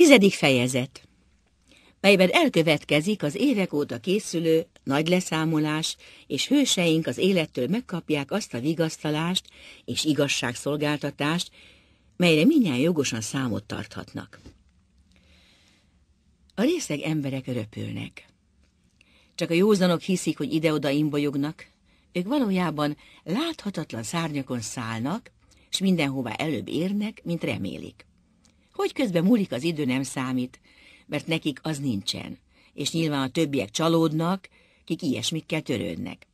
Tizedik fejezet, melyben elkövetkezik az évek óta készülő nagy leszámolás, és hőseink az élettől megkapják azt a vigasztalást és igazságszolgáltatást, melyre minnyáján jogosan számot tarthatnak. A részeg emberek röpülnek. Csak a józanok hiszik, hogy ide-oda imbolyognak, ők valójában láthatatlan szárnyakon szállnak, és mindenhová előbb érnek, mint remélik hogy közben múlik az idő nem számít, mert nekik az nincsen, és nyilván a többiek csalódnak, kik ilyesmikkel törődnek.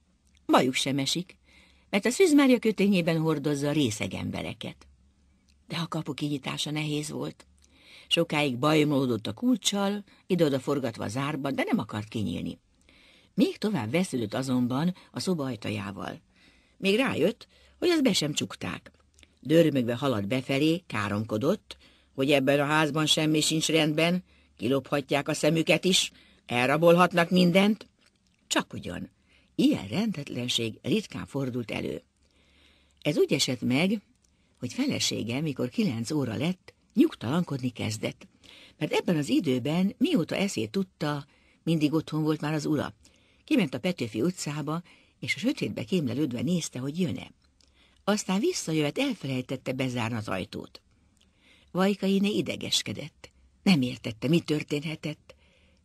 Bajuk sem esik, mert a szűzmárja kötényében hordozza részeg embereket. De a kapu kinyitása nehéz volt. Sokáig bajomlódott a kulcsal, ide-oda forgatva a zárban, de nem akart kinyílni. Még tovább vesződött azonban a szoba ajtajával. Még rájött, hogy az be sem csukták. Dörmögve haladt befelé, káromkodott, hogy ebben a házban semmi sincs rendben, kilophatják a szemüket is, elrabolhatnak mindent. Csak ugyan, ilyen rendetlenség ritkán fordult elő. Ez úgy esett meg, hogy felesége, mikor kilenc óra lett, nyugtalankodni kezdett, mert ebben az időben, mióta eszét tudta, mindig otthon volt már az ura. Kiment a Petőfi utcába, és a sötétbe kémlelődve nézte, hogy jön-e. Aztán visszajövet elfelejtette bezárni az ajtót. Vajkainé idegeskedett. Nem értette, mi történhetett.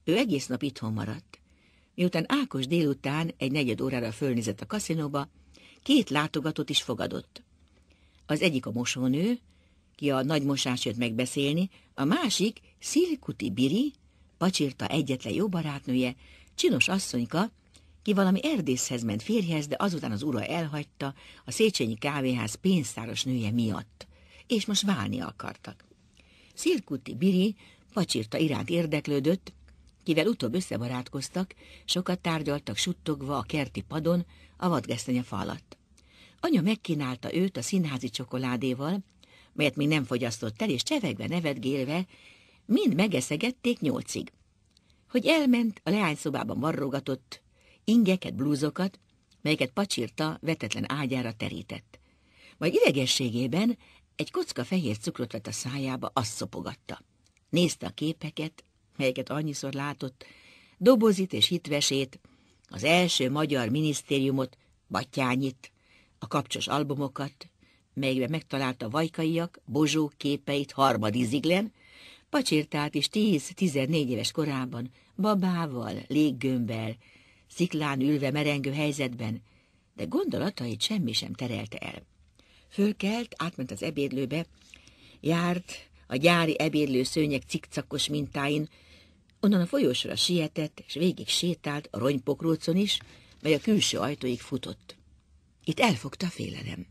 Ő egész nap itthon maradt. Miután Ákos délután egy negyed órára fölnézett a kaszinóba, két látogatót is fogadott. Az egyik a mosónő, ki a nagy mosás jött megbeszélni, a másik Szilkuti Biri, pacsirta egyetlen jó barátnője, csinos asszonyka, ki valami erdészhez ment férjhez, de azután az ura elhagyta a Széchenyi kávéház pénztáros nője miatt és most válni akartak. Szirkuti Biri pacsirta iránt érdeklődött, kivel utóbb összebarátkoztak, sokat tárgyaltak suttogva a kerti padon, a vadgesztenye alatt. Anya megkínálta őt a színházi csokoládéval, melyet még nem fogyasztott el, és csevegve, nevetgélve, mind megeszegették nyolcig. Hogy elment, a leányszobában marrogatott, ingeket, blúzokat, melyeket pacsirta vetetlen ágyára terített. Majd idegességében egy kocka fehér cukrot vett a szájába, azt szopogatta. Nézte a képeket, melyeket annyiszor látott, dobozit és hitvesét, az első magyar minisztériumot, Batyányit, a kapcsos albumokat, melyekben megtalálta vajkaiak, bozsó képeit harmadiziglen, pacsirtát is 10-14 éves korában, babával, léggömbbel, sziklán ülve merengő helyzetben, de gondolatait semmi sem terelte el. Fölkelt, átment az ebédlőbe, járt a gyári ebédlő szőnyek cikcakos mintáin, onnan a folyósra sietett, és végig sétált a ronypokrócon is, mely a külső ajtóig futott. Itt elfogta a félelem.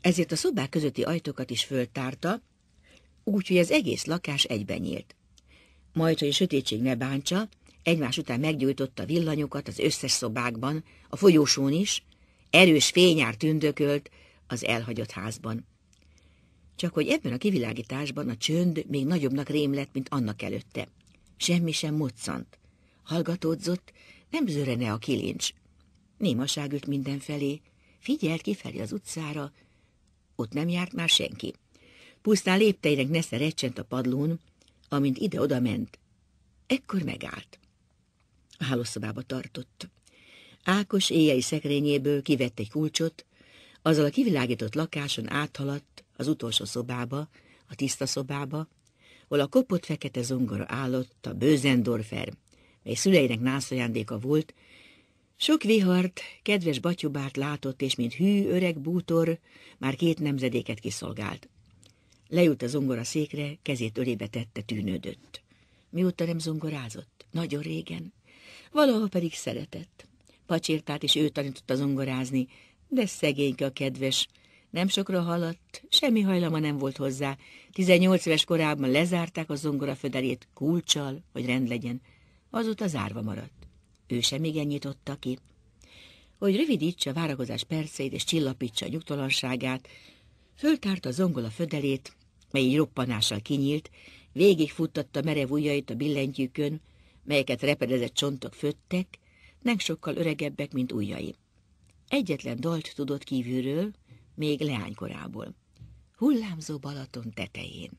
Ezért a szobák közötti ajtókat is föltárta, úgyhogy az egész lakás egyben nyílt. Majd, hogy a sötétség ne bántsa, egymás után meggyújtotta villanyokat az összes szobákban, a folyósón is, erős fényár tündökölt, az elhagyott házban. Csak hogy ebben a kivilágításban a csönd még nagyobbnak rém lett, mint annak előtte. Semmi sem moccant. Hallgatódzott, nem zörene a kilincs. Némaság ült mindenfelé, figyelt kifelé az utcára, ott nem járt már senki. Pusztán lépteinek nesze recsent a padlón, amint ide-oda ment. Ekkor megállt. A hálószobába tartott. Ákos éjjeli szekrényéből kivett egy kulcsot, azzal a kivilágított lakáson áthaladt az utolsó szobába, a tiszta szobába, hol a kopott fekete zongora állott a Bőzendorfer, mely szüleinek nászajándéka volt, sok vihart, kedves batyubárt látott, és mint hű öreg bútor, már két nemzedéket kiszolgált. Lejut a zongora székre, kezét ölébe tette, tűnődött. Mióta nem zongorázott? Nagyon régen. Valaha pedig szeretett. Pacsirtát is ő tanította zongorázni, de szegényke a kedves. Nem sokra haladt, semmi hajlama nem volt hozzá. 18 éves korában lezárták a zongora föderét kulcsal, hogy rend legyen. Azóta zárva maradt. Ő sem igen nyitotta ki. Hogy rövidítse a várakozás perceit és csillapítsa a nyugtalanságát, föltárta a zongola födelét, mely így roppanással kinyílt, végigfuttatta merev ujjait a billentyűkön, melyeket repedezett csontok föttek, nem sokkal öregebbek, mint ujjai. Egyetlen dalt tudott kívülről, még leánykorából. Hullámzó Balaton tetején.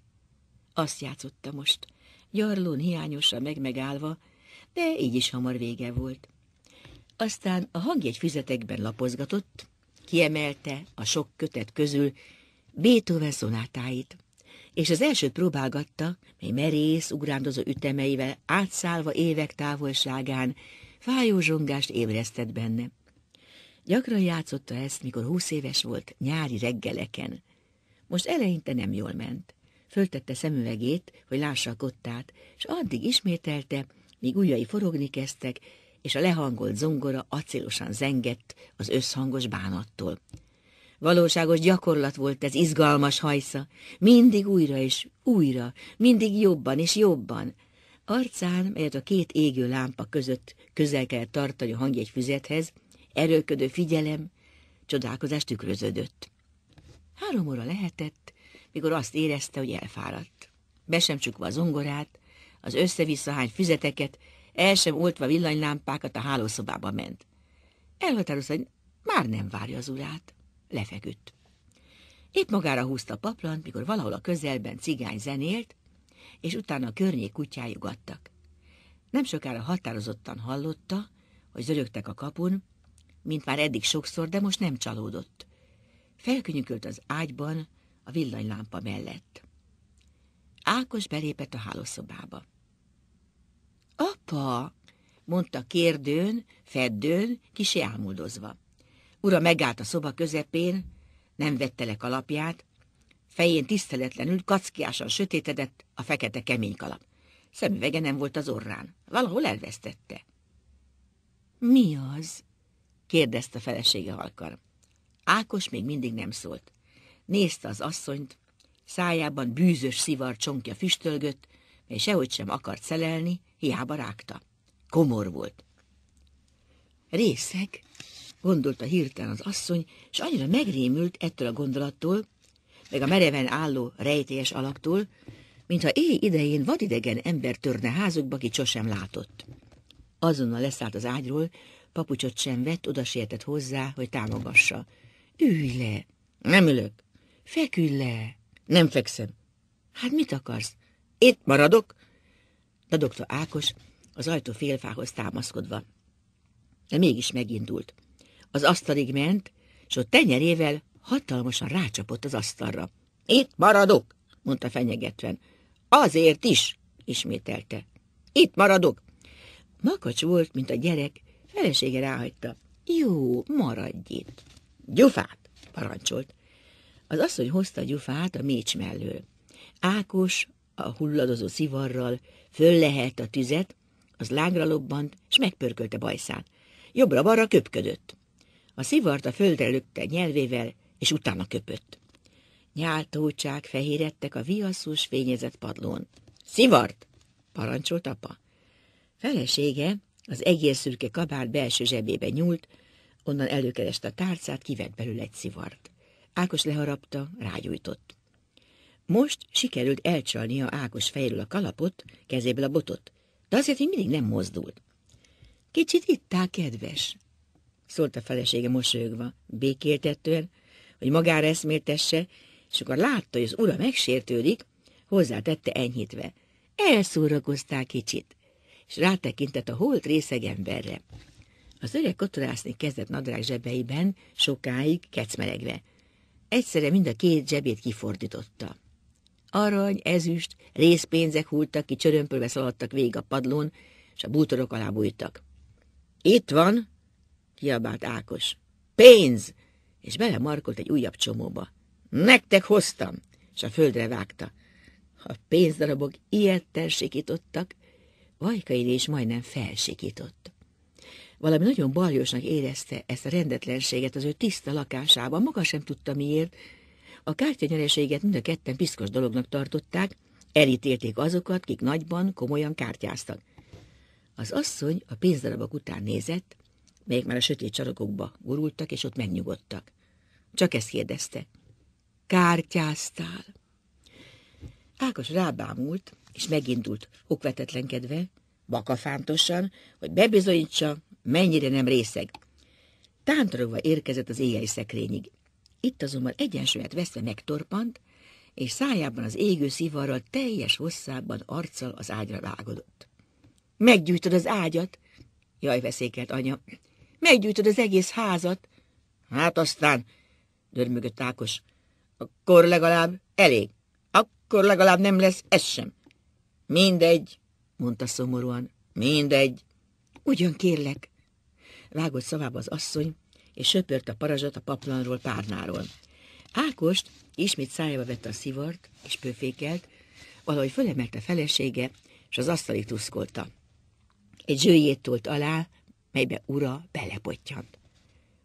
Azt játszotta most, gyarlón hiányosra megmegállva, de így is hamar vége volt. Aztán a hangjegy füzetekben lapozgatott, kiemelte a sok kötet közül Beethoven szonátáit, és az elsőt próbálgatta, mely merész, ugrándozó ütemeivel átszállva évek távolságán fájó zsongást ébresztett benne. Gyakran játszotta ezt, mikor húsz éves volt, nyári reggeleken. Most eleinte nem jól ment. Föltette szemüvegét, hogy lássa a kottát, és addig ismételte, míg ujjai forogni kezdtek, és a lehangolt zongora acélosan zengett az összhangos bánattól. Valóságos gyakorlat volt ez izgalmas hajsza, mindig újra és újra, mindig jobban és jobban. Arcán, melyet a két égő lámpa között közel kellett tartani a hangja füzethez, erőködő figyelem, csodálkozás tükröződött. Három óra lehetett, mikor azt érezte, hogy elfáradt. Be sem csukva a zongorát, az össze-vissza hány füzeteket, el sem oltva villanylámpákat a hálószobába ment. Elhatározta, hogy már nem várja az urát. Lefeküdt. Épp magára húzta a paplant, mikor valahol a közelben cigány zenélt, és utána a környék kutyájugattak. Nem sokára határozottan hallotta, hogy zörögtek a kapun, mint már eddig sokszor, de most nem csalódott. Felkönyökölt az ágyban, a villanylámpa mellett. Ákos belépett a hálószobába. Apa, mondta kérdőn, feddőn, kisé álmodozva. Ura megállt a szoba közepén, nem vette le kalapját, fején tiszteletlenül kackiásan sötétedett a fekete kemény kalap. Szemüvege nem volt az orrán, valahol elvesztette. Mi az? kérdezte felesége halkan. Ákos még mindig nem szólt. Nézte az asszonyt, szájában bűzös szivar csonkja füstölgött, mely sehogy sem akart szelelni, hiába rágta. Komor volt. Részeg, gondolta hirtelen az asszony, és annyira megrémült ettől a gondolattól, meg a mereven álló rejtélyes alaktól, mintha éj idején vadidegen ember törne házukba, ki sosem látott. Azonnal leszállt az ágyról, Papucsot sem vett, oda sietett hozzá, hogy támogassa. Ülj le! Nem ülök. Fekülj le! Nem fekszem. Hát mit akarsz? Itt maradok? Dadogta Ákos, az ajtó félfához támaszkodva. De mégis megindult. Az asztalig ment, és ott tenyerével hatalmasan rácsapott az asztalra. Itt maradok, mondta fenyegetven. Azért is, ismételte. Itt maradok. Makacs volt, mint a gyerek, Felesége ráhagyta. Jó, maradj itt. Gyufát, parancsolt. Az asszony hozta a gyufát a mécs mellől. Ákos a hulladozó szivarral föllehelt a tüzet, az lágra lobbant, és megpörkölte bajszán. Jobbra-balra köpködött. A szivart a földre lökte nyelvével, és utána köpött. Nyáltócsák fehérettek a viaszos fényezett padlón. Szivart! parancsolt apa. Felesége az egész szürke kabát belső zsebébe nyúlt, onnan előkereste a tárcát, kivett belőle egy szivart. Ákos leharapta, rágyújtott. Most sikerült elcsalnia Ákos fejről a kalapot, kezéből a botot, de azért, hogy mindig nem mozdult. Kicsit áll, kedves, szólt a felesége mosolyogva, békéltetően, hogy magára eszméltesse, és akkor látta, hogy az ura megsértődik, hozzátette enyhítve. Elszórakoztál kicsit és rátekintett a holt részeg emberre. Az öreg kotorászni kezdett nadrág zsebeiben, sokáig kecmeregve. Egyszerre mind a két zsebét kifordította. Arany, ezüst, részpénzek hultak ki, csörömpölve szaladtak végig a padlón, és a bútorok alá bújtak. Itt van, kiabált Ákos. Pénz! És belemarkolt egy újabb csomóba. Nektek hoztam! És a földre vágta. A pénzdarabok ilyet tersikítottak, Vajkai is majdnem felsikított. Valami nagyon baljosnak érezte ezt a rendetlenséget az ő tiszta lakásában, maga sem tudta miért. A kártyanyereséget mind a ketten piszkos dolognak tartották, elítélték azokat, kik nagyban, komolyan kártyáztak. Az asszony a pénzdarabok után nézett, melyek már a sötét csarokokba gurultak, és ott megnyugodtak. Csak ezt kérdezte. Kártyáztál? Ákos rábámult, és megindult okvetetlenkedve, bakafántosan, hogy bebizonyítsa, mennyire nem részeg. Tántorogva érkezett az éjjel szekrényig. Itt azonban egyensúlyát veszve megtorpant, és szájában az égő szivarral teljes hosszában arccal az ágyra vágodott. Meggyűjtöd az ágyat? Jaj, veszékelt anya. Meggyűjtöd az egész házat? Hát aztán, dörmögött Ákos. Akkor legalább elég. Akkor legalább nem lesz ez sem. Mindegy, mondta szomorúan, mindegy. Ugyan kérlek, vágott szavába az asszony, és söpört a parazsat a paplanról, párnáról. Ákost ismét szájába vette a szivart, és pöfékelt, valahogy fölemelte felesége, és az asztali tuszkolta. Egy zsőjét tolt alá, melybe ura belepottyant.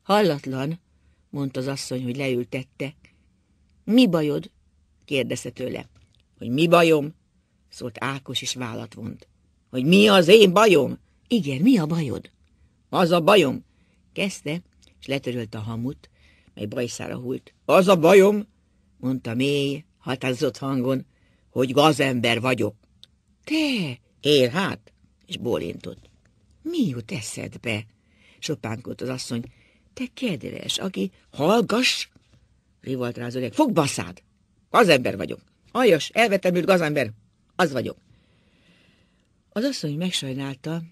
Hallatlan, mondta az asszony, hogy leültette. Mi bajod? kérdezte tőle. Hogy mi bajom? szólt Ákos is vállat vont. Hogy mi az én bajom? Igen, mi a bajod? Az a bajom, kezdte, és letörölt a hamut, mely bajszára hult. Az a bajom, mondta mély, határozott hangon, hogy gazember vagyok. Te? Él hát, és bólintott. Mi jut eszedbe? Sopánkolt az asszony. Te kedves, aki hallgass, rivalt rá az öreg. Fogd baszád! Gazember vagyok. Aljas, elvetem őt gazember az vagyok. Az asszony megsajnálta,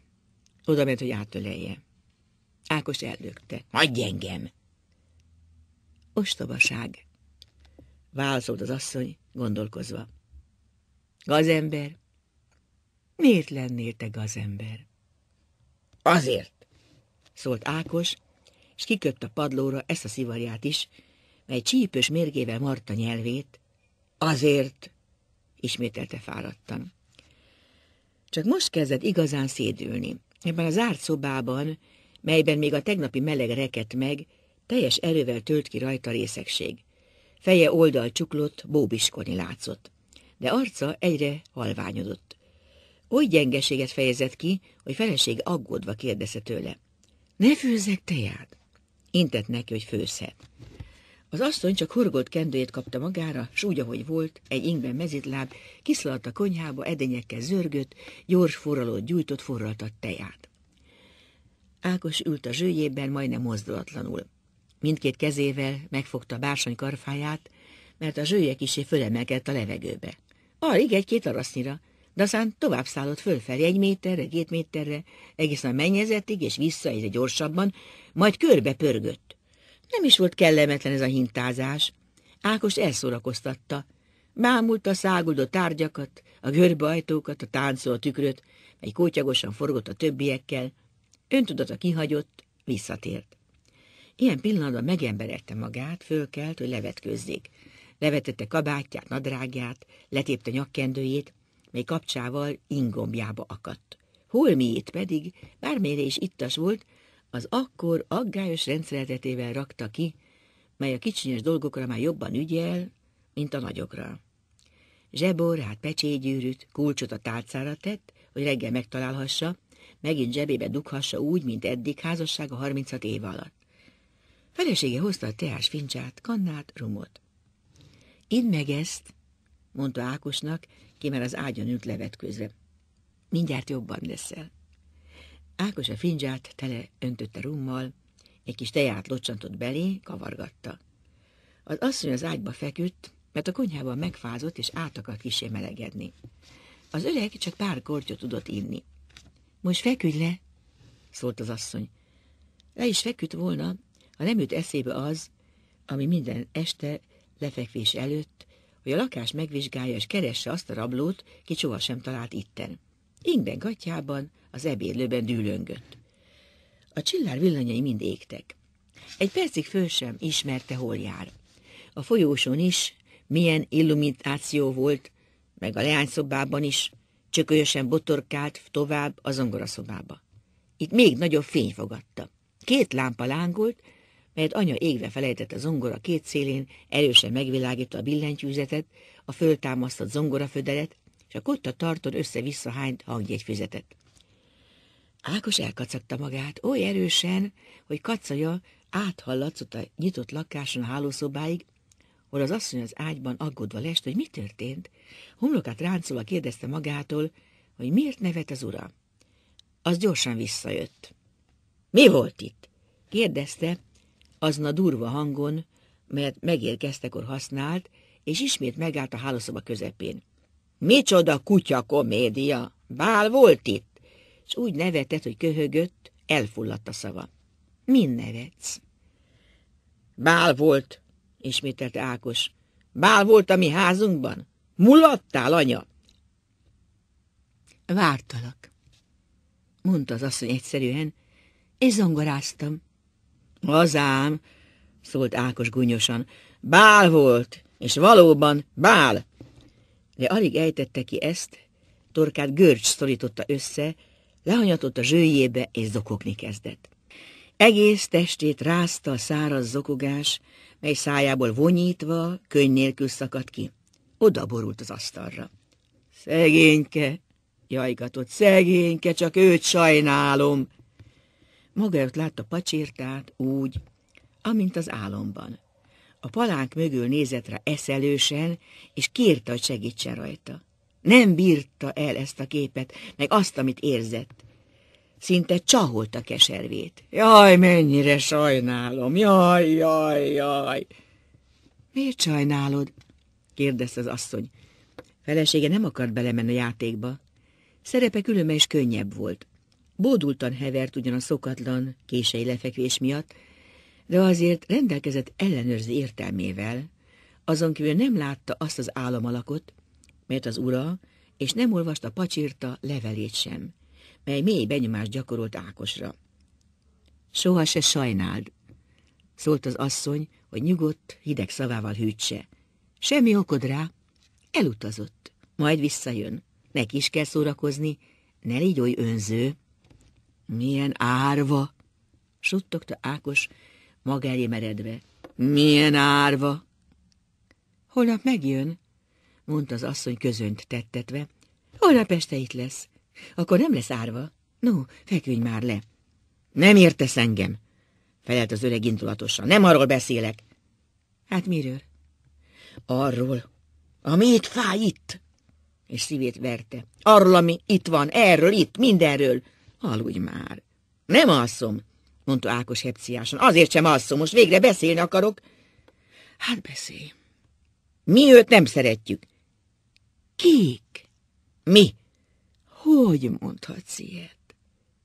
oda ment, hogy átölelje. Ákos eldögte. Hagyj engem! Ostobaság. Válaszolt az asszony, gondolkozva. Gazember? Miért lennél te gazember? Azért, szólt Ákos, és kiköpt a padlóra ezt a szivarját is, mely csípős mérgével marta nyelvét. Azért, ismételte fáradtan. Csak most kezdett igazán szédülni. Ebben a zárt szobában, melyben még a tegnapi meleg rekett meg, teljes erővel tölt ki rajta részegség. Feje oldal csuklott, bóbiskolni látszott, de arca egyre halványodott. Oly gyengeséget fejezett ki, hogy feleség aggódva kérdezte tőle. Ne főzzek teját! Intett neki, hogy főzhet. Az asszony csak horgolt kendőjét kapta magára, s úgy, ahogy volt, egy ingben mezitláb, kiszaladt a konyhába, edényekkel zörgött, gyors forralót gyújtott, forraltat teját. Ákos ült a zsőjében, majdnem mozdulatlanul. Mindkét kezével megfogta bársony karfáját, mert a zsője kisé fölemelkedett a levegőbe. Alig egy-két arasznyira, de aztán tovább szállott fölfelé egy méterre, két méterre, egészen a mennyezetig, és vissza egyre gyorsabban, majd körbe pörgött. Nem is volt kellemetlen ez a hintázás. Ákos elszórakoztatta. Mámult a száguldó tárgyakat, a görbe ajtókat, a táncoló tükröt, mely kótyagosan forgott a többiekkel. Öntudata kihagyott, visszatért. Ilyen pillanatban megemberedte magát, fölkelt, hogy levetkőzzék. Levetette kabátját, nadrágját, letépte nyakkendőjét, mely kapcsával ingombjába akadt. Holmiét pedig, bármire is ittas volt, az akkor aggályos rendszeretetével rakta ki, mely a kicsinyes dolgokra már jobban ügyel, mint a nagyokra. Zseborát, pecsétgyűrűt, kulcsot a tárcára tett, hogy reggel megtalálhassa, megint zsebébe dughassa úgy, mint eddig házassága 36 év alatt. Felesége hozta a teás fincsát, kannát, rumot. Idd meg ezt, mondta Ákosnak, ki már az ágyon ült közre. Mindjárt jobban leszel. Ákos a fincsát tele öntötte rummal, egy kis teját locsantott belé, kavargatta. Az asszony az ágyba feküdt, mert a konyhában megfázott és át akart kisé melegedni. Az öreg csak pár kortyot tudott inni. Most feküdj le, szólt az asszony. Le is feküdt volna, ha nem jut eszébe az, ami minden este lefekvés előtt, hogy a lakás megvizsgálja és keresse azt a rablót, ki sohasem talált itten ingben gatyában az ebédlőben dűlöngött. A csillár villanyai mind égtek. Egy percig föl sem ismerte, hol jár. A folyóson is milyen illumináció volt, meg a leányszobában is, csökölyösen botorkált tovább az angoraszobába. Itt még nagyobb fény fogadta. Két lámpa lángolt, mert anya égve felejtett a zongora két szélén, erősen megvilágítva a billentyűzetet, a föltámasztott födelet, csak ott a tarton össze-vissza hányt fizetett. Ákos elkacagta magát oly erősen, hogy kacaja áthallatszott a nyitott lakáson a hálószobáig, hol az asszony az ágyban aggódva lest, hogy mi történt. Homlokát ráncolva kérdezte magától, hogy miért nevet az ura. Az gyorsan visszajött. Mi volt itt? kérdezte, azna durva hangon, mert megérkeztekor használt, és ismét megállt a hálószoba közepén. Micsoda kutya komédia! Bál volt itt! És úgy nevetett, hogy köhögött, elfulladt a szava. Min nevetsz? Bál volt, ismételte Ákos. Bál volt a mi házunkban? Mulattál, anya? Vártalak, mondta az asszony egyszerűen, és zongoráztam. Azám, szólt Ákos gúnyosan, bál volt, és valóban bál. De alig ejtette ki ezt, torkát görcs szorította össze, lehanyatott a zsőjébe és zokogni kezdett. Egész testét rázta a száraz zokogás, mely szájából vonyítva, könny nélkül szakadt ki. Oda borult az asztalra. Szegényke, jajgatott, szegényke, csak őt sajnálom. Maga ott látta pacsirtát úgy, amint az álomban. A palánk mögül nézett rá eszelősen, és kérte, hogy segítsen rajta. Nem bírta el ezt a képet, meg azt, amit érzett. Szinte csaholt a keservét. Jaj, mennyire sajnálom, jaj, jaj, jaj. Miért sajnálod? kérdezte az asszony. Felesége nem akart belemenni a játékba. Szerepe különben is könnyebb volt. Bódultan hevert ugyan a szokatlan, kései lefekvés miatt, de azért rendelkezett ellenőrző értelmével, azon kívül nem látta azt az álomalakot, mert az ura, és nem olvasta pacsírta levelét sem, mely mély benyomást gyakorolt Ákosra. Soha se sajnáld, szólt az asszony, hogy nyugodt, hideg szavával hűtse. Semmi okod rá, elutazott, majd visszajön. Neki is kell szórakozni, ne légy oly önző. Milyen árva, suttogta Ákos, maga elé meredve. Milyen árva! Holnap megjön, mondta az asszony közönt tettetve. Holnap este itt lesz. Akkor nem lesz árva. No, feküdj már le. Nem értesz engem, felelt az öreg indulatosan. Nem arról beszélek. Hát miről? Arról, ami itt fáj itt, és szívét verte. Arról, ami itt van, erről, itt, mindenről. Aludj már. Nem alszom mondta Ákos hepciásan. Azért sem asszom. most végre beszélni akarok. Hát beszélj. Mi őt nem szeretjük. Kik? Mi? Hogy mondhatsz ilyet?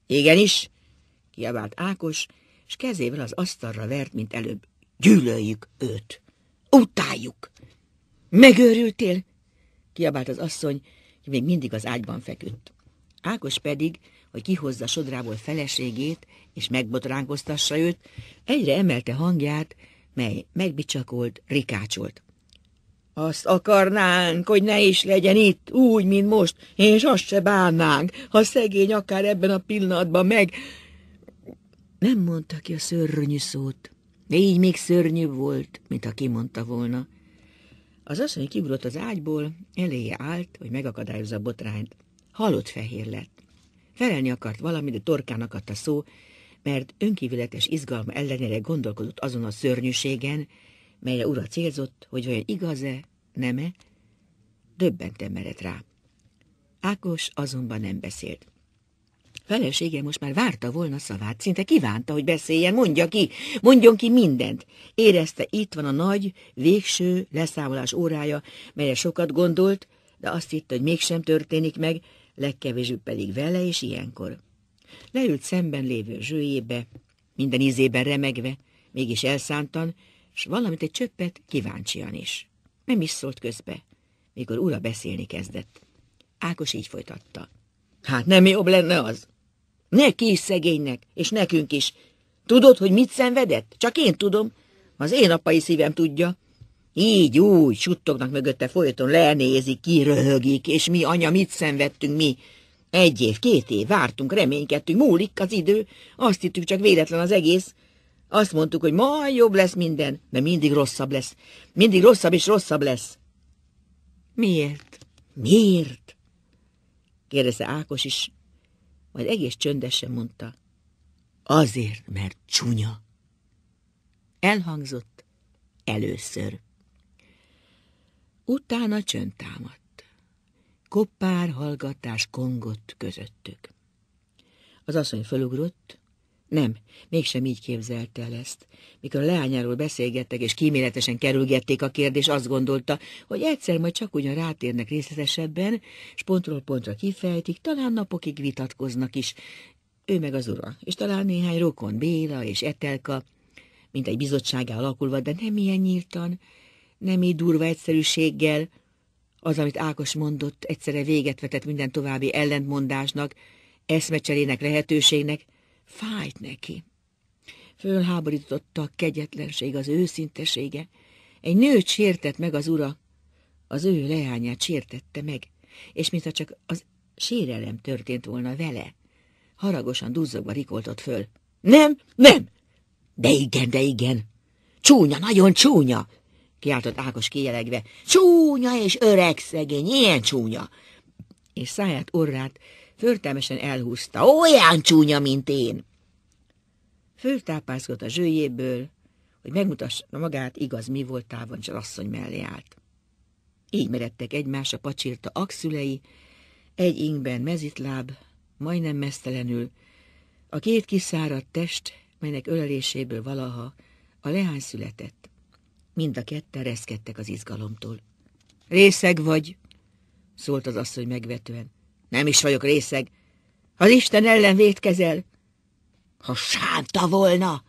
Igenis, kiabált Ákos, és kezével az asztalra vert, mint előbb. Gyűlöljük őt! Utáljuk! Megőrültél? Kiabált az asszony, hogy még mindig az ágyban feküdt. Ákos pedig hogy kihozza sodrából feleségét, és megbotránkoztassa őt, egyre emelte hangját, mely megbicsakolt, rikácsolt. Azt akarnánk, hogy ne is legyen itt, úgy, mint most, és azt se bánnánk, ha szegény akár ebben a pillanatban meg... Nem mondta ki a szörnyű szót, de így még szörnyűbb volt, mint ha kimondta volna. Az asszony kiugrott az ágyból, eléje állt, hogy megakadályozza a botrányt. Halott fehér lett. Felelni akart valamit, de torkán akadt a szó, mert önkívületes izgalma ellenére gondolkodott azon a szörnyűségen, melyre ura célzott, hogy vajon igaz-e, nem-e, döbbentem mered rá. Ákos azonban nem beszélt. Felesége most már várta volna szavát, szinte kívánta, hogy beszéljen, mondja ki, mondjon ki mindent. Érezte, itt van a nagy, végső leszámolás órája, melyre sokat gondolt, de azt hitt, hogy mégsem történik meg, legkevésbé pedig vele, és ilyenkor. Leült szemben lévő zsőjébe, minden ízében remegve, mégis elszántan, s valamit egy csöppet kíváncsian is. Nem is szólt közbe, mikor ura beszélni kezdett. Ákos így folytatta. Hát nem jobb lenne az? Neki is szegénynek, és nekünk is. Tudod, hogy mit szenvedett? Csak én tudom. Az én apai szívem tudja. Így úgy, suttognak mögötte folyton, lenézik, kiröhögik, és mi, anya, mit szenvedtünk mi? Egy év, két év, vártunk, reménykedtünk, múlik az idő, azt hittük csak véletlen az egész. Azt mondtuk, hogy majd jobb lesz minden, de mindig rosszabb lesz. Mindig rosszabb és rosszabb lesz. Miért? Miért? kérdezte Ákos is, majd egész csöndesen mondta. Azért, mert csúnya. Elhangzott először. Utána csönd támadt. Koppár hallgatás kongott közöttük. Az asszony fölugrott, nem, mégsem így képzelte el ezt. Mikor a leányáról beszélgettek és kíméletesen kerülgették a kérdést, azt gondolta, hogy egyszer majd csak ugyan rátérnek részletesebben, és pontról pontra kifejtik, talán napokig vitatkoznak is. Ő meg az ura, és talán néhány rokon, Béla és Etelka, mint egy bizottságá alakulva, de nem ilyen nyíltan, nem így durva egyszerűséggel, az, amit Ákos mondott, egyszerre véget vetett minden további ellentmondásnak, eszmecserének, lehetőségnek, fájt neki. Fölháborította a kegyetlenség, az őszintesége. Egy nőt sértett meg az ura, az ő leányát sértette meg, és mintha csak az sérelem történt volna vele. Haragosan duzzogva rikoltott föl. Nem, nem! De igen, de igen! Csúnya, nagyon csúnya! kiáltott Ákos kijelegve. Csúnya és öreg szegény, ilyen csúnya! És száját, orrát förtelmesen elhúzta. Olyan csúnya, mint én! Föltápászkodott a zsőjéből, hogy megmutassa magát, igaz, mi volt távon, csak asszony mellé állt. Így meredtek a pacsirta akszülei, egy ingben mezitláb, majdnem mesztelenül, a két kiszáradt test, melynek öleléséből valaha a leány született. Mind a ketten reszkedtek az izgalomtól. Részeg vagy, szólt az asszony megvetően. Nem is vagyok részeg. Az Isten ellen vétkezel. Ha sánta volna,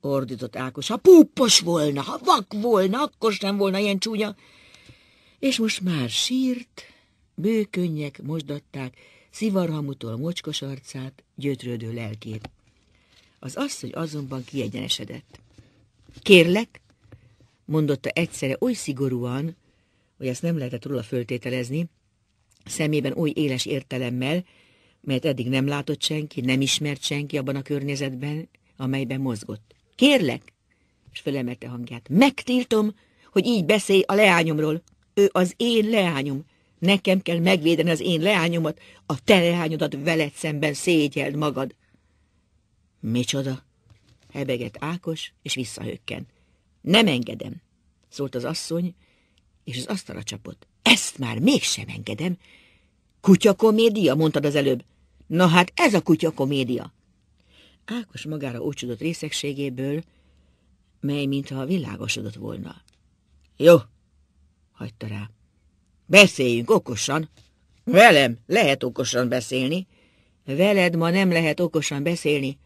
ordított Ákos, ha púpos volna, ha vak volna, akkor sem volna ilyen csúnya. És most már sírt, bőkönnyek mosdatták szivarhamutól mocskos arcát, gyötrődő lelkét. Az asszony azonban kiegyenesedett. Kérlek, mondotta egyszerre oly szigorúan, hogy ezt nem lehetett róla föltételezni, szemében oly éles értelemmel, mert eddig nem látott senki, nem ismert senki abban a környezetben, amelyben mozgott. Kérlek, és felemelte hangját, megtiltom, hogy így beszélj a leányomról. Ő az én leányom. Nekem kell megvédeni az én leányomat, a te leányodat veled szemben szégyeld magad. Micsoda? Hebegett Ákos, és visszahökkent. Nem engedem, szólt az asszony, és az asztalra csapott. Ezt már mégsem engedem. Kutyakomédia, mondtad az előbb. Na hát ez a kutyakomédia. Ákos magára ócsodott részegségéből, mely mintha világosodott volna. Jó, hagyta rá. Beszéljünk okosan. Velem lehet okosan beszélni. Veled ma nem lehet okosan beszélni.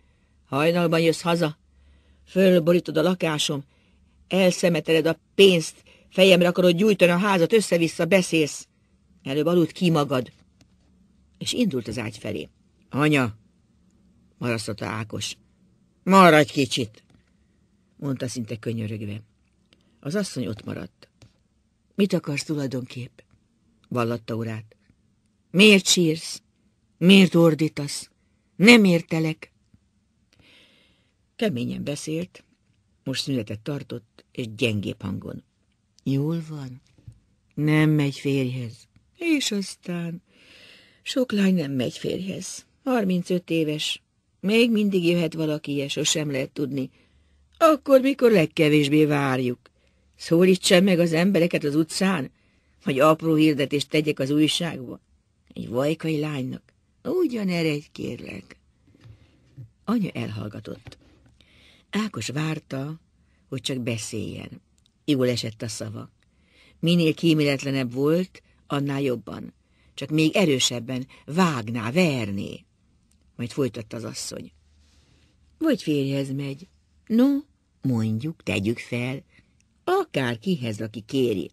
Hajnalban jössz haza. Fölborítod a lakásom, Elszemeteled a pénzt, fejemre akarod gyújtani a házat, össze-vissza beszélsz. Előbb aludt ki magad. És indult az ágy felé. Anya, marasztotta Ákos. Maradj kicsit, mondta szinte könyörögve. Az asszony ott maradt. Mit akarsz tulajdonképp? vallatta urát. Miért sírsz? Miért ordítasz? Nem értelek. Keményen beszélt, most szünetet tartott, és gyengébb hangon. Jól van, nem megy férjhez. És aztán sok lány nem megy férjhez. 35 éves, még mindig jöhet valaki, és sosem lehet tudni. Akkor mikor legkevésbé várjuk? Szólítsam meg az embereket az utcán, hogy apró hirdetést tegyek az újságba. Egy vajkai lánynak. Ugyan egy kérlek. Anya elhallgatott. Ákos várta, hogy csak beszéljen. Jól esett a szava. Minél kíméletlenebb volt, annál jobban. Csak még erősebben vágná, verné. Majd folytatta az asszony. Vagy férjhez megy. No, mondjuk, tegyük fel. Akár kihez, aki kéri.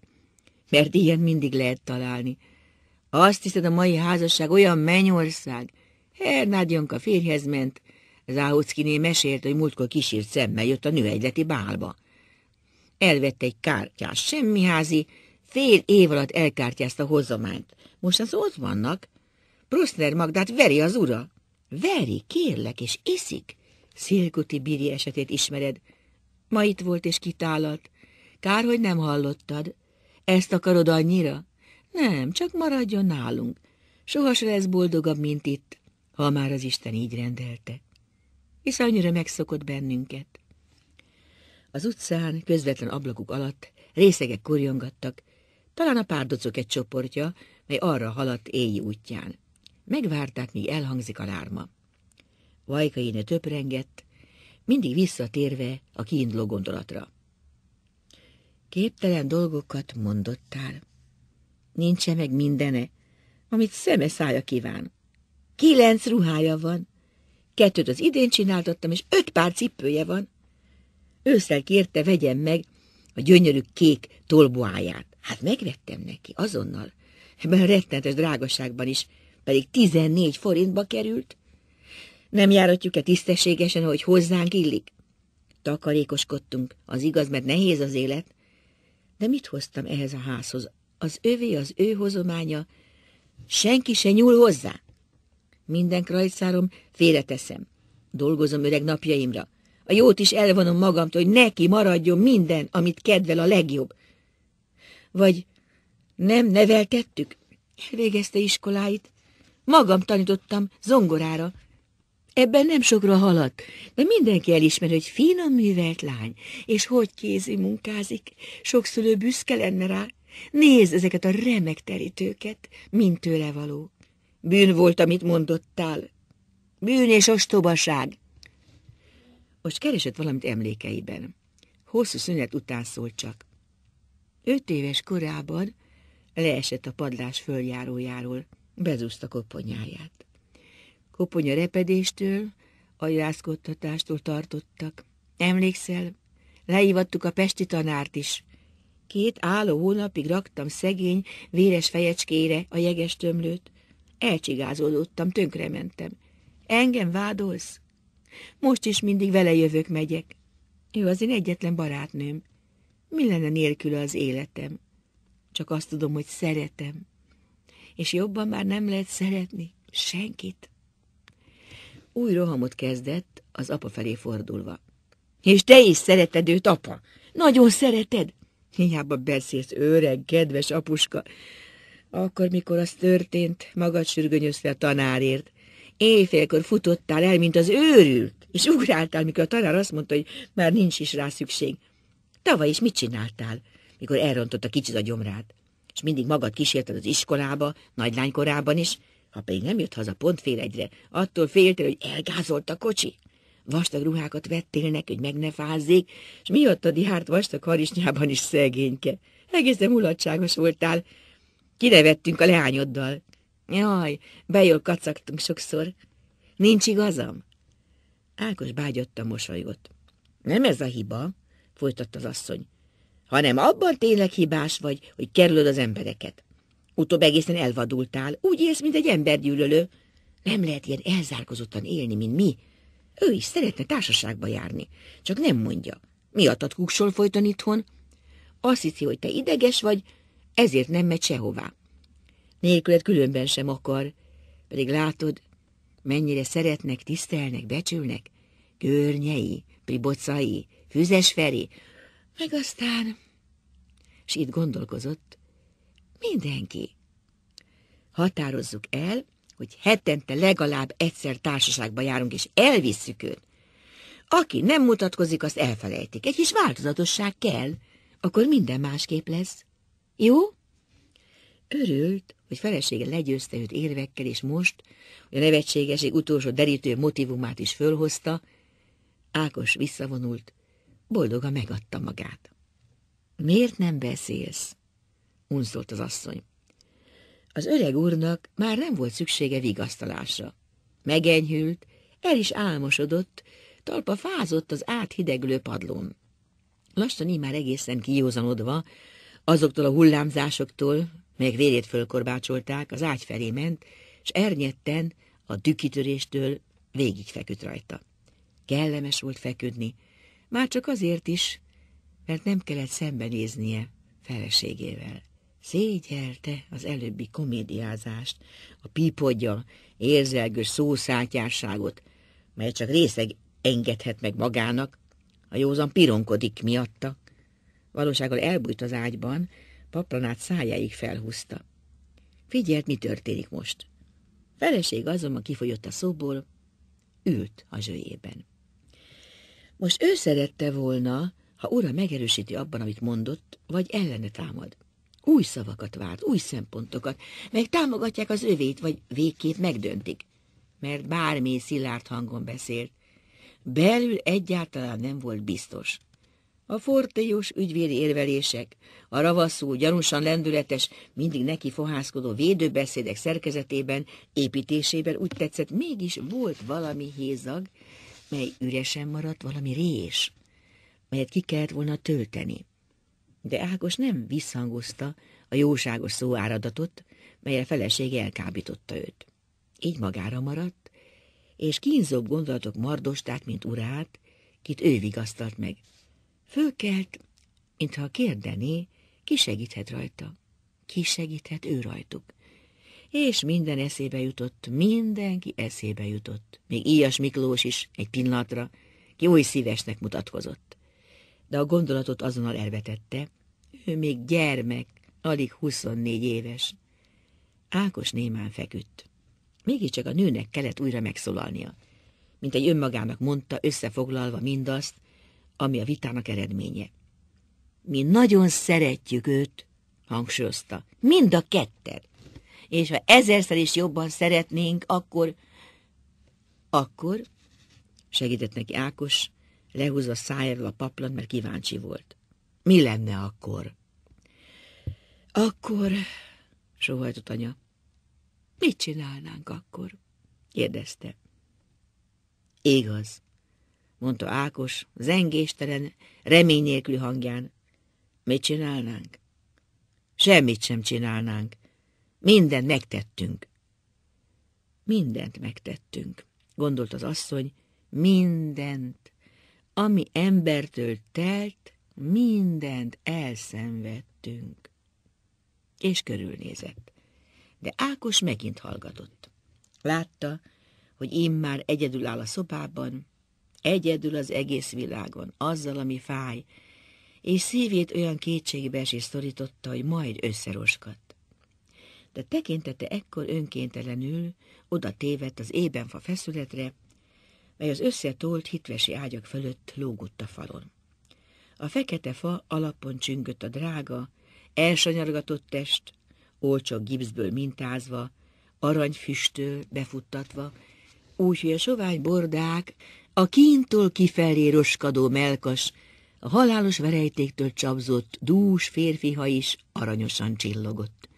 Mert ilyen mindig lehet találni. Azt hiszed, a mai házasság olyan mennyország. Hernád Janka férjhez ment, Záhockiné mesélt, hogy múltkor kisírt szemmel jött a nőegyleti bálba. Elvette egy kártyás semmiházi, fél év alatt elkártyázta hozományt. Most az ott vannak. Proszner Magdát veri az ura. Veri, kérlek, és iszik. Szilkuti Biri esetét ismered. Ma itt volt és kitálat. Kár, hogy nem hallottad. Ezt akarod annyira? Nem, csak maradjon nálunk. Sohasra lesz boldogabb, mint itt, ha már az Isten így rendelte és annyira megszokott bennünket. Az utcán, közvetlen ablakuk alatt részegek korjongattak, talán a párdocok egy csoportja, mely arra haladt éjj útján. Megvárták, míg elhangzik a lárma. Vajkaine töprengett, mindig visszatérve a kiinduló gondolatra. Képtelen dolgokat mondottál. Nincsen meg mindene, amit szeme szája kíván. Kilenc ruhája van, kettőt az idén csináltattam, és öt pár cipője van. Ősszel kérte, vegyem meg a gyönyörű kék tolboáját. Hát megvettem neki azonnal, ebben a rettenetes drágaságban is, pedig 14 forintba került. Nem járatjuk-e tisztességesen, hogy hozzánk illik? Takarékoskodtunk, az igaz, mert nehéz az élet. De mit hoztam ehhez a házhoz? Az övé, az ő hozománya, senki se nyúl hozzá. Minden krajcárom félreteszem. Dolgozom öreg napjaimra. A jót is elvonom magamtól, hogy neki maradjon minden, amit kedvel a legjobb. Vagy nem neveltettük? Elvégezte iskoláit. Magam tanítottam zongorára. Ebben nem sokra haladt, De mindenki elismer, hogy finom művelt lány, és hogy kézi munkázik. Sok szülő büszke lenne rá. Nézd ezeket a remek terítőket, mint tőle való. Bűn volt, amit mondottál. Bűn és ostobaság. Most keresett valamit emlékeiben. Hosszú szünet után szólt csak. Öt éves korában leesett a padlás följárójáról, bezúzta koponyáját. Koponya repedéstől, ajrászkodtatástól tartottak. Emlékszel, leívattuk a pesti tanárt is. Két álló hónapig raktam szegény, véres fejecskére a jeges tömlőt, Elcsigázódottam, tönkrementem. Engem vádolsz? Most is mindig vele jövök, megyek. Ő az én egyetlen barátnőm. Mi lenne nélküle az életem? Csak azt tudom, hogy szeretem. És jobban már nem lehet szeretni senkit. Új rohamot kezdett, az apa felé fordulva. És te is szereted őt, apa? Nagyon szereted? Hiába beszélsz, öreg, kedves apuska. Akkor, mikor az történt, magad sürgönyözve a tanárért. Éjfélkor futottál el, mint az őrült, és ugráltál, mikor a tanár azt mondta, hogy már nincs is rá szükség. Tavaly is mit csináltál, mikor elrontotta kicsit a gyomrát? És mindig magad kísérted az iskolába, nagylánykorában is, ha pedig nem jött haza pont fél egyre, attól féltél, hogy elgázolt a kocsi. Vastag ruhákat vettél neki, hogy meg ne fázzék, és miattad járt vastag harisnyában is szegényke. Egészen mulatságos voltál, Kirevettünk a leányoddal. Jaj, bejól kacagtunk sokszor. Nincs igazam? Ákos bágyotta mosolyot. Nem ez a hiba, folytatta az asszony, hanem abban tényleg hibás vagy, hogy kerülöd az embereket. Utóbb egészen elvadultál, úgy élsz, mint egy embergyűlölő. Nem lehet ilyen elzárkozottan élni, mint mi. Ő is szeretne társaságba járni, csak nem mondja. Miattad kuksol folyton itthon? Azt hiszi, hogy te ideges vagy, ezért nem megy sehová. Nélküled különben sem akar, pedig látod, mennyire szeretnek, tisztelnek, becsülnek, görnyei, pribocai, füzesferi, meg aztán... És itt gondolkozott, mindenki. Határozzuk el, hogy hetente legalább egyszer társaságba járunk, és elvisszük őt. Aki nem mutatkozik, azt elfelejtik. Egy kis változatosság kell, akkor minden másképp lesz. Jó? Örült, hogy felesége legyőzte őt érvekkel, és most, hogy a nevetségeség utolsó derítő motivumát is fölhozta, Ákos visszavonult, boldoga megadta magát. Miért nem beszélsz? unszolt az asszony. Az öreg úrnak már nem volt szüksége vigasztalásra. Megenyhült, el is álmosodott, talpa fázott az áthideglő padlón. Lassan így már egészen kiózanodva, Azoktól a hullámzásoktól, melyek vérét fölkorbácsolták, az ágy felé ment, és ernyetten a dükkitöréstől végig feküdt rajta. Kellemes volt feküdni, már csak azért is, mert nem kellett szembenéznie feleségével. Szégyelte az előbbi komédiázást, a pípodja, érzelgős szószátyásságot, mely csak részeg engedhet meg magának, a józan pironkodik miatta. Valósággal elbújt az ágyban, paplanát szájáig felhúzta. Figyelt, mi történik most. Feleség azonban kifogyott a szóból, ült a zsőjében. Most ő szerette volna, ha ura megerősíti abban, amit mondott, vagy ellene támad. Új szavakat várt, új szempontokat, meg támogatják az övét, vagy végképp megdöntik. Mert bármi szilárd hangon beszélt. Belül egyáltalán nem volt biztos. A ügyvéd érvelések, a ravaszú, gyanúsan lendületes, mindig neki fohászkodó védőbeszédek szerkezetében, építésében úgy tetszett, mégis volt valami hézag, mely üresen maradt valami rés, melyet ki kellett volna tölteni. De Ákos nem visszhangozta a jóságos szóáradatot, melyre felesége elkábította őt. Így magára maradt, és kínzóbb gondolatok mardosták, mint urát, kit ő vigasztalt meg – Fölkelt, mintha kérdené, ki segíthet rajta. Ki segíthet ő rajtuk. És minden eszébe jutott, mindenki eszébe jutott. Még Íjas Miklós is egy pillanatra, ki oly szívesnek mutatkozott. De a gondolatot azonnal elvetette, ő még gyermek, alig 24 éves. Ákos némán feküdt. Mégiscsak a nőnek kellett újra megszólalnia. Mint egy önmagának mondta, összefoglalva mindazt, ami a vitának eredménye. Mi nagyon szeretjük őt, hangsúlyozta, mind a ketten. És ha ezerszer is jobban szeretnénk, akkor... Akkor, segített neki Ákos, lehúzva szájáról a paplan, mert kíváncsi volt. Mi lenne akkor? Akkor, sohajtott anya. Mit csinálnánk akkor? kérdezte. Igaz, mondta Ákos, zengéstelen, remény nélküli hangján. Mit csinálnánk? Semmit sem csinálnánk. Mindent megtettünk. Mindent megtettünk, gondolt az asszony, mindent, ami embertől telt, mindent elszenvedtünk. És körülnézett. De Ákos megint hallgatott. Látta, hogy immár egyedül áll a szobában, egyedül az egész világon, azzal, ami fáj, és szívét olyan kétségbeesés szorította, hogy majd összeroskadt. De tekintete ekkor önkéntelenül oda tévedt az ébenfa feszületre, mely az összetolt hitvesi ágyak fölött lógott a falon. A fekete fa alapon csüngött a drága, elsanyargatott test, olcsó gipszből mintázva, aranyfüsttől befuttatva, úgy, hogy a sovány bordák a kíntól kifelé roskadó melkas, a halálos verejtéktől csapzott, dús férfiha is aranyosan csillogott.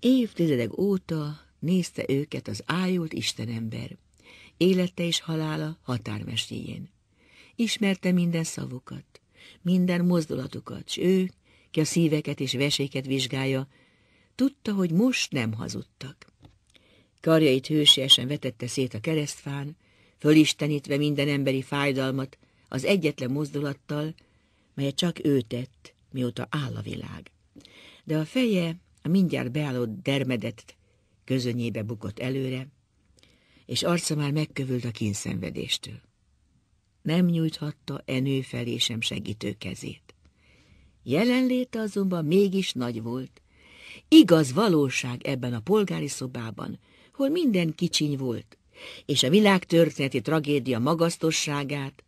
Évtizedek óta nézte őket az ájult istenember, élete és halála határmestéjén. Ismerte minden szavukat, minden mozdulatukat, s ő, ki a szíveket és veséket vizsgálja, tudta, hogy most nem hazudtak. Karjait hősiesen vetette szét a keresztfán, fölistenítve minden emberi fájdalmat az egyetlen mozdulattal, melyet csak ő tett, mióta áll a világ. De a feje a mindjárt beálló dermedett közönyébe bukott előre, és arca már megkövült a kínszenvedéstől. Nem nyújthatta enő felé sem segítő kezét. Jelenléte azonban mégis nagy volt. Igaz valóság ebben a polgári szobában, hol minden kicsiny volt, és a világtörténeti tragédia magasztosságát,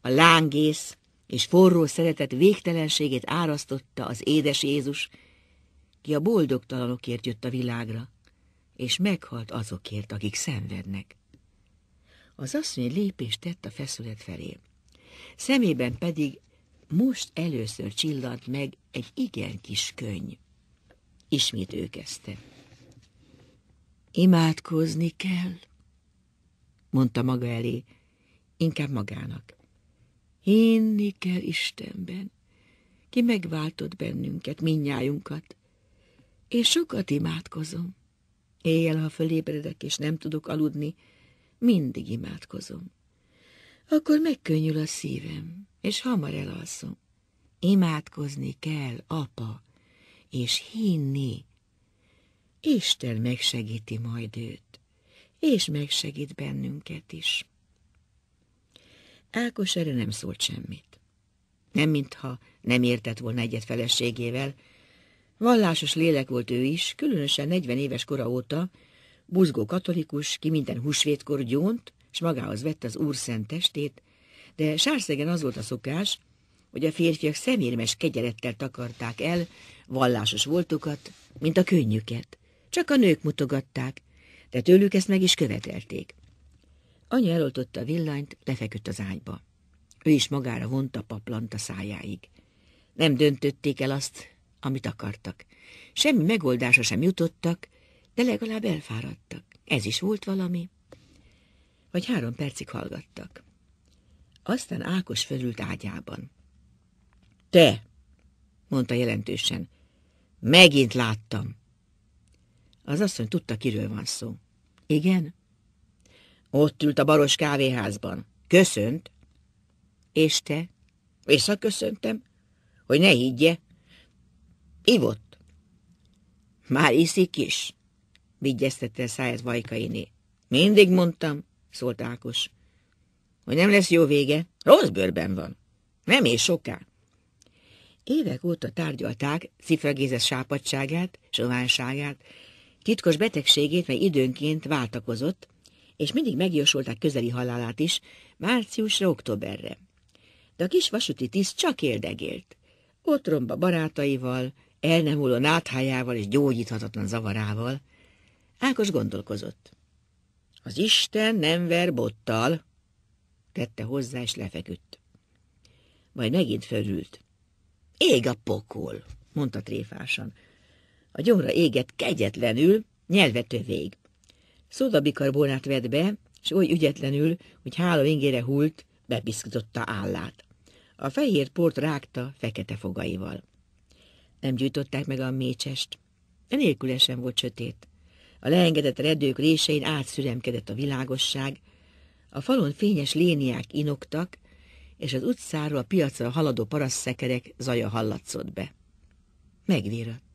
a lángész és forró szeretet végtelenségét árasztotta az édes Jézus, ki a boldogtalanokért jött a világra, és meghalt azokért, akik szenvednek. Az asszony lépést tett a feszület felé. Szemében pedig most először csillant meg egy igen kis könyv. Ismét ő kezdte. Imádkozni kell, mondta maga elé, inkább magának. Hinni kell Istenben, ki megváltott bennünket, minnyájunkat. Én sokat imádkozom. Éjjel, ha fölébredek és nem tudok aludni, mindig imádkozom. Akkor megkönnyül a szívem, és hamar elalszom. Imádkozni kell, apa, és hinni. Isten megsegíti majd őt és megsegít bennünket is. Ákos erre nem szólt semmit. Nem mintha nem értett volna egyet feleségével, vallásos lélek volt ő is, különösen 40 éves kora óta, buzgó katolikus, ki minden húsvétkor gyónt, és magához vette az úr szent testét, de Sárszegen az volt a szokás, hogy a férfiak szemérmes kegyelettel takarták el vallásos voltukat, mint a könnyüket. Csak a nők mutogatták, de tőlük ezt meg is követelték. Anya eloltotta a villanyt, lefeküdt az ágyba. Ő is magára vonta paplant a szájáig. Nem döntötték el azt, amit akartak. Semmi megoldása sem jutottak, de legalább elfáradtak. Ez is volt valami. Vagy három percig hallgattak. Aztán Ákos fölült ágyában. Te, mondta jelentősen, megint láttam. Az asszony tudta, kiről van szó. Igen? Ott ült a baros kávéházban. Köszönt. És te? Visszaköszöntem, hogy ne higgye. Ivott. Már iszik is, vigyeztette száját Vajkainé. Mindig mondtam, szólt Ákos, hogy nem lesz jó vége, rossz bőrben van. Nem és soká. Évek óta tárgyalták cifragézes sápadságát, sovánságát, Titkos betegségét, mely időnként váltakozott, és mindig megjósolták közeli halálát is, márciusra, októberre. De a kis vasúti tiszt csak érdegélt. Otromba barátaival, el nem hulló náthájával és gyógyíthatatlan zavarával. Ákos gondolkozott. Az Isten nem ver bottal, tette hozzá, és lefeküdt. Majd megint fölült. Ég a pokol, mondta tréfásan. A gyomra éget kegyetlenül, nyelvető vég. Szódabikarbonát vett be, és oly ügyetlenül, hogy hála ingére hult, bebiszkította állát. A fehér port rágta fekete fogaival. Nem gyújtották meg a mécsest. Enélküle sem volt sötét. A leengedett redők résein átszüremkedett a világosság, a falon fényes léniák inoktak, és az utcáról a piacra haladó paraszszekerek zaja hallatszott be. Megvírat.